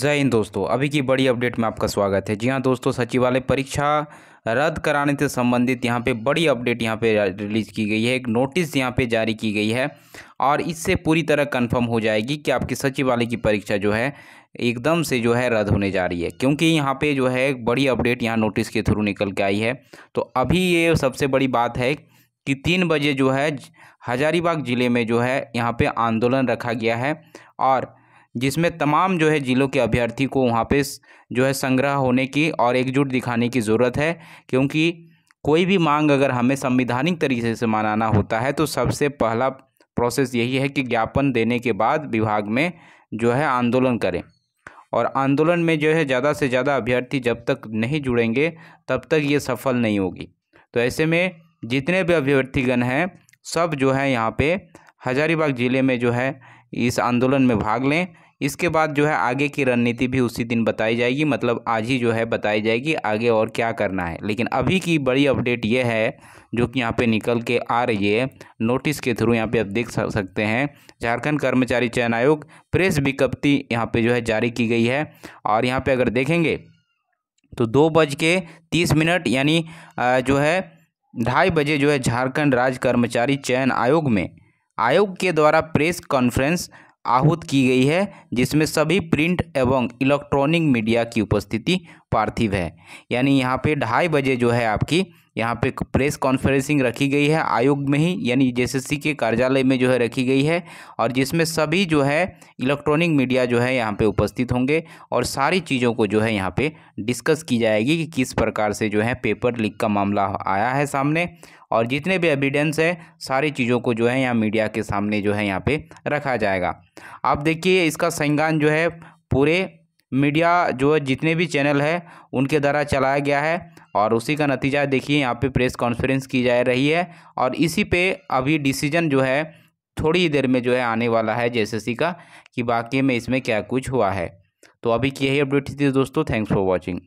जय हिंद दोस्तों अभी की बड़ी अपडेट में आपका स्वागत है जी हाँ दोस्तों सचिवालय परीक्षा रद्द कराने से संबंधित यहाँ पे बड़ी अपडेट यहाँ पे रिलीज़ की गई है एक नोटिस यहाँ पे जारी की गई है और इससे पूरी तरह कंफर्म हो जाएगी कि आपकी सचिवालय की परीक्षा जो है एकदम से जो है रद्द होने जा रही है क्योंकि यहाँ पर जो है एक बड़ी अपडेट यहाँ नोटिस के थ्रू निकल के आई है तो अभी ये सबसे बड़ी बात है कि तीन बजे जो है हजारीबाग ज़िले में जो है यहाँ पर आंदोलन रखा गया है और जिसमें तमाम जो है ज़िलों के अभ्यर्थी को वहाँ पे जो है संग्रह होने की और एकजुट दिखाने की ज़रूरत है क्योंकि कोई भी मांग अगर हमें संविधानिक तरीके से मनाना होता है तो सबसे पहला प्रोसेस यही है कि ज्ञापन देने के बाद विभाग में जो है आंदोलन करें और आंदोलन में जो है ज़्यादा से ज़्यादा अभ्यर्थी जब तक नहीं जुड़ेंगे तब तक ये सफल नहीं होगी तो ऐसे में जितने भी अभ्यर्थीगण हैं सब जो है यहाँ पे हजारीबाग ज़िले में जो है इस आंदोलन में भाग लें इसके बाद जो है आगे की रणनीति भी उसी दिन बताई जाएगी मतलब आज ही जो है बताई जाएगी आगे और क्या करना है लेकिन अभी की बड़ी अपडेट ये है जो कि यहाँ पे निकल के आ रही है नोटिस के थ्रू यहाँ पे आप देख सकते हैं झारखंड कर्मचारी चयन आयोग प्रेस विज्ञप्ति यहाँ पे जो है जारी की गई है और यहाँ पे अगर देखेंगे तो दो बज के तीस मिनट यानी जो है ढाई बजे जो है झारखंड राज्य कर्मचारी चयन आयोग में आयोग के द्वारा प्रेस कॉन्फ्रेंस आहूत की गई है जिसमें सभी प्रिंट एवं इलेक्ट्रॉनिक मीडिया की उपस्थिति पार्थिव है यानी यहाँ पे ढाई बजे जो है आपकी यहाँ पे प्रेस कॉन्फ्रेंसिंग रखी गई है आयोग में ही यानी जेएसएससी के कार्यालय में जो है रखी गई है और जिसमें सभी जो है इलेक्ट्रॉनिक मीडिया जो है यहाँ पे उपस्थित होंगे और सारी चीज़ों को जो है यहाँ पे डिस्कस की जाएगी कि किस प्रकार से जो है पेपर लीक का मामला आया है सामने और जितने भी एविडेंस है सारी चीज़ों को जो है यहाँ मीडिया के सामने जो है यहाँ पर रखा जाएगा आप देखिए इसका संज्ञान जो है पूरे मीडिया जो है जितने भी चैनल है उनके द्वारा चलाया गया है और उसी का नतीजा देखिए यहाँ पे प्रेस कॉन्फ्रेंस की जा रही है और इसी पे अभी डिसीजन जो है थोड़ी ही देर में जो है आने वाला है जे का कि बाकी में इसमें क्या कुछ हुआ है तो अभी की यही अपडेट थी दोस्तों थैंक्स फॉर वॉचिंग